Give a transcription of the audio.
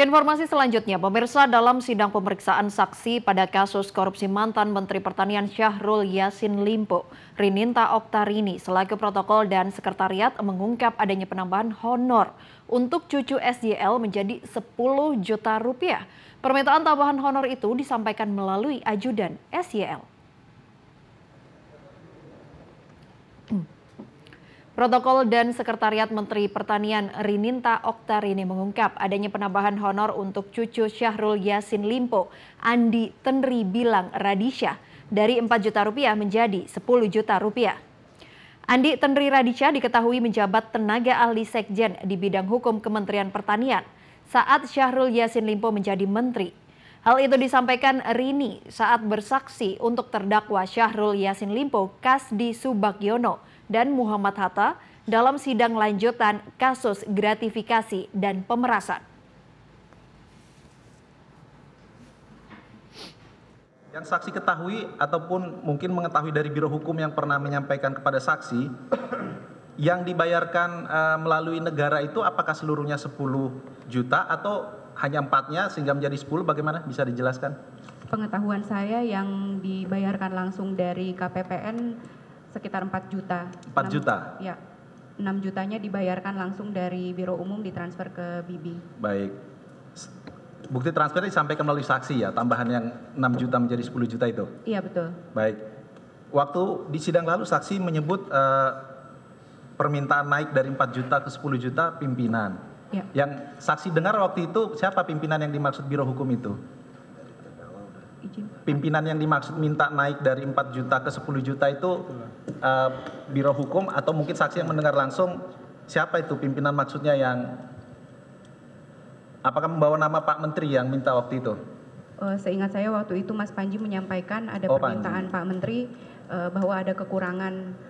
Informasi selanjutnya, pemirsa dalam sidang pemeriksaan saksi pada kasus korupsi mantan Menteri Pertanian Syahrul Yasin Limpo, Rininta Oktarini selaku protokol dan sekretariat mengungkap adanya penambahan honor untuk cucu SJL menjadi 10 juta rupiah. Permintaan tambahan honor itu disampaikan melalui ajudan SJL. Hmm. Protokol dan Sekretariat Menteri Pertanian Rininta Oktarini mengungkap adanya penambahan honor untuk cucu Syahrul Yasin Limpo, Andi Tenri Bilang Radisha, dari 4 juta rupiah menjadi 10 juta rupiah. Andi Tenri Radisha diketahui menjabat tenaga ahli sekjen di bidang hukum Kementerian Pertanian saat Syahrul Yasin Limpo menjadi menteri. Hal itu disampaikan Rini saat bersaksi untuk terdakwa Syahrul Yasin Limpo, Kasdi Subagiono, dan Muhammad Hatta dalam sidang lanjutan kasus gratifikasi dan pemerasan. Yang saksi ketahui ataupun mungkin mengetahui dari biro hukum yang pernah menyampaikan kepada saksi yang dibayarkan eh, melalui negara itu apakah seluruhnya 10 juta atau hanya empatnya sehingga menjadi 10 bagaimana bisa dijelaskan? Pengetahuan saya yang dibayarkan langsung dari KPPN sekitar 4 juta. 4 6, juta? Ya. 6 jutanya dibayarkan langsung dari Biro Umum ditransfer ke BIBI. Baik. Bukti transfer disampaikan melalui saksi ya, tambahan yang 6 juta menjadi 10 juta itu? Iya, betul. Baik. Waktu di sidang lalu saksi menyebut uh, permintaan naik dari 4 juta ke 10 juta pimpinan. Ya. yang saksi dengar waktu itu siapa pimpinan yang dimaksud biro hukum itu pimpinan yang dimaksud minta naik dari 4 juta ke 10 juta itu uh, biro hukum atau mungkin saksi yang mendengar langsung siapa itu pimpinan maksudnya yang apakah membawa nama Pak Menteri yang minta waktu itu? Uh, seingat saya waktu itu Mas Panji menyampaikan ada oh, permintaan Panji. Pak Menteri uh, bahwa ada kekurangan